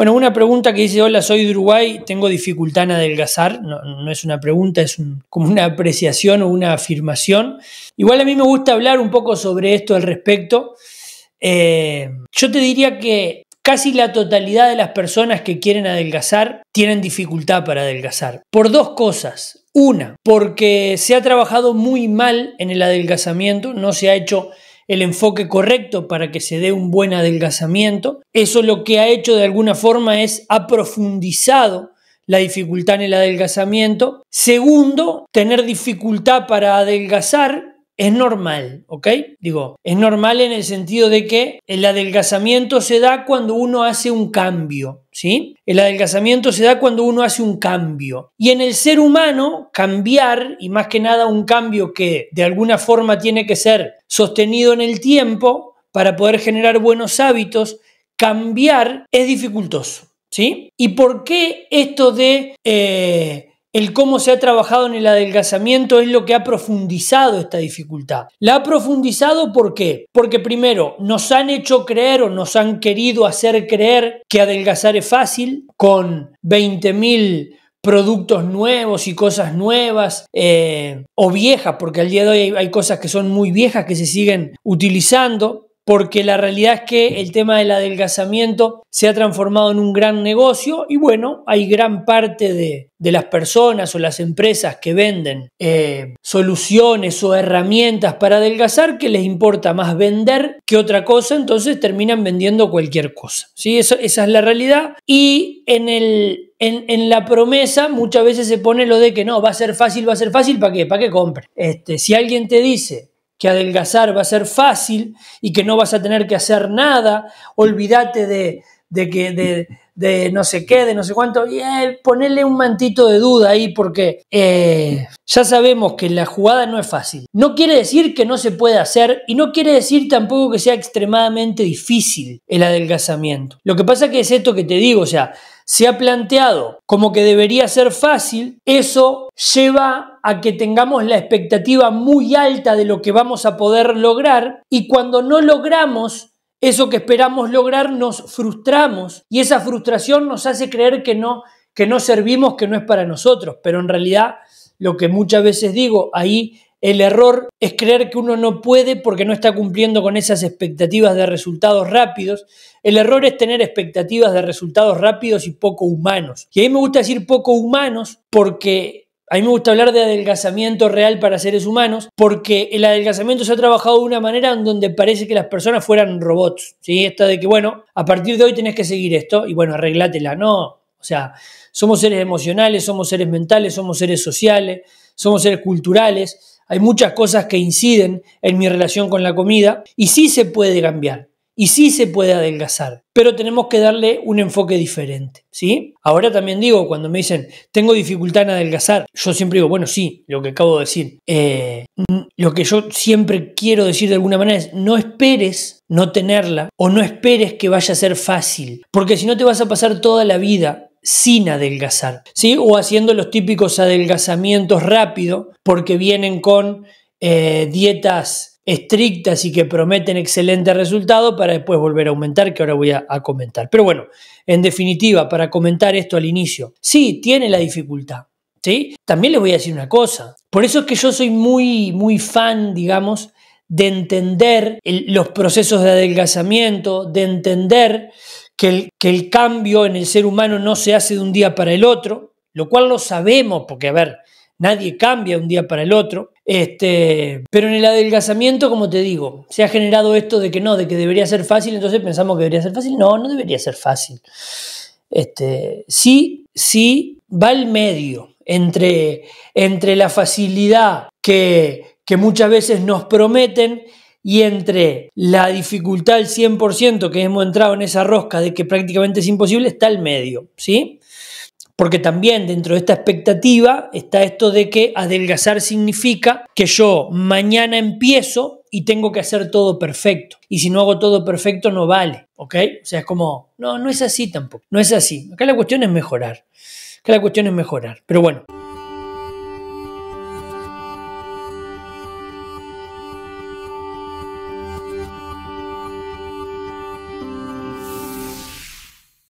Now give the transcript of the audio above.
Bueno, una pregunta que dice, hola, soy de Uruguay, tengo dificultad en adelgazar. No, es una pregunta, es como una apreciación o una afirmación. Igual a mí me gusta hablar un poco sobre esto al respecto. Eh, yo te diría que casi la totalidad de las personas que quieren adelgazar tienen dificultad para adelgazar. Por dos cosas. Una, porque se ha trabajado muy mal en el adelgazamiento, no se ha hecho el enfoque correcto para que se dé un buen adelgazamiento. Eso lo que ha hecho de alguna forma es ha profundizado la dificultad en el adelgazamiento. Segundo, tener dificultad para adelgazar es normal, ¿ok? Digo, es normal en el sentido de que el adelgazamiento se da cuando uno hace un cambio, ¿sí? El adelgazamiento se da cuando uno hace un cambio. Y en el ser humano, cambiar, y más que nada un cambio que de alguna forma tiene que ser sostenido en el tiempo para poder generar buenos hábitos, cambiar es dificultoso, ¿sí? ¿Y por qué esto de... Eh, el cómo se ha trabajado en el adelgazamiento es lo que ha profundizado esta dificultad. La ha profundizado ¿por qué? Porque primero nos han hecho creer o nos han querido hacer creer que adelgazar es fácil con 20.000 productos nuevos y cosas nuevas eh, o viejas, porque al día de hoy hay cosas que son muy viejas que se siguen utilizando porque la realidad es que el tema del adelgazamiento se ha transformado en un gran negocio y bueno, hay gran parte de, las personas o las empresas que venden eh, soluciones o herramientas para adelgazar que les importa más vender que otra cosa, entonces terminan vendiendo cualquier cosa. ¿sí? esa es la realidad y en la promesa muchas veces se pone lo de que no, va a ser fácil, va a ser fácil, ¿para qué? ¿Para qué compre? Este, si alguien te dice que adelgazar va a ser fácil y que no vas a tener que hacer nada, olvídate de, que de, no sé qué, de no sé cuánto, y eh, ponerle un mantito de duda ahí porque eh, ya sabemos que la jugada no es fácil. No quiere decir que no se pueda hacer y no quiere decir tampoco que sea extremadamente difícil el adelgazamiento. Lo que pasa que es esto que te digo, o sea, se ha planteado como que debería ser fácil, eso lleva a que tengamos la expectativa muy alta de lo que vamos a poder lograr y cuando no logramos eso que esperamos lograr nos frustramos y esa frustración nos hace creer que no que no servimos, que no es para nosotros, pero en realidad lo que muchas veces digo, ahí el error es creer que uno no puede porque no está cumpliendo con esas expectativas de resultados rápidos. El error es tener expectativas de resultados rápidos y poco humanos. Y a mí me gusta decir poco humanos porque a mí me gusta hablar de adelgazamiento real para seres humanos porque el adelgazamiento se ha trabajado de una manera en donde parece que las personas fueran robots. ¿sí? Esta de que, bueno, a partir de hoy tenés que seguir esto y bueno, arreglátela. No, o sea, somos seres emocionales, somos seres mentales, somos seres sociales, somos seres culturales hay muchas cosas que inciden en mi relación con la comida y sí se puede cambiar y sí se puede adelgazar, pero tenemos que darle un enfoque diferente, ¿sí? Ahora también digo, cuando me dicen, tengo dificultad en adelgazar, yo siempre digo, bueno, sí, lo que acabo de decir, eh, mm, lo que yo siempre quiero decir de alguna manera es, no esperes no tenerla o no esperes que vaya a ser fácil, porque si no te vas a pasar toda la vida sin adelgazar, ¿sí? O haciendo los típicos adelgazamientos rápido porque vienen con eh, dietas estrictas y que prometen excelente resultado para después volver a aumentar, que ahora voy a, comentar. Pero bueno, en definitiva, para comentar esto al inicio, sí, tiene la dificultad. ¿sí? También les voy a decir una cosa. Por eso es que yo soy muy, muy fan, digamos, de entender los procesos de adelgazamiento, de entender que el, cambio en el ser humano no se hace de un día para el otro, lo cual lo sabemos, porque a ver, nadie cambia de un día para el otro. Este, pero en el adelgazamiento, como te digo, se ha generado esto de que no, de que debería ser fácil, entonces pensamos que debería ser fácil. No, no debería ser fácil. Este, sí, sí, va el medio entre, entre la facilidad que, que muchas veces nos prometen y entre la dificultad al 100% que hemos entrado en esa rosca de que prácticamente es imposible está el medio, ¿sí? Porque también dentro de esta expectativa está esto de que adelgazar significa que yo mañana empiezo y tengo que hacer todo perfecto. Y si no hago todo perfecto no vale, ¿ok? O sea, es como, no, no es así tampoco, no es así. Acá la cuestión es mejorar, acá la cuestión es mejorar, pero bueno.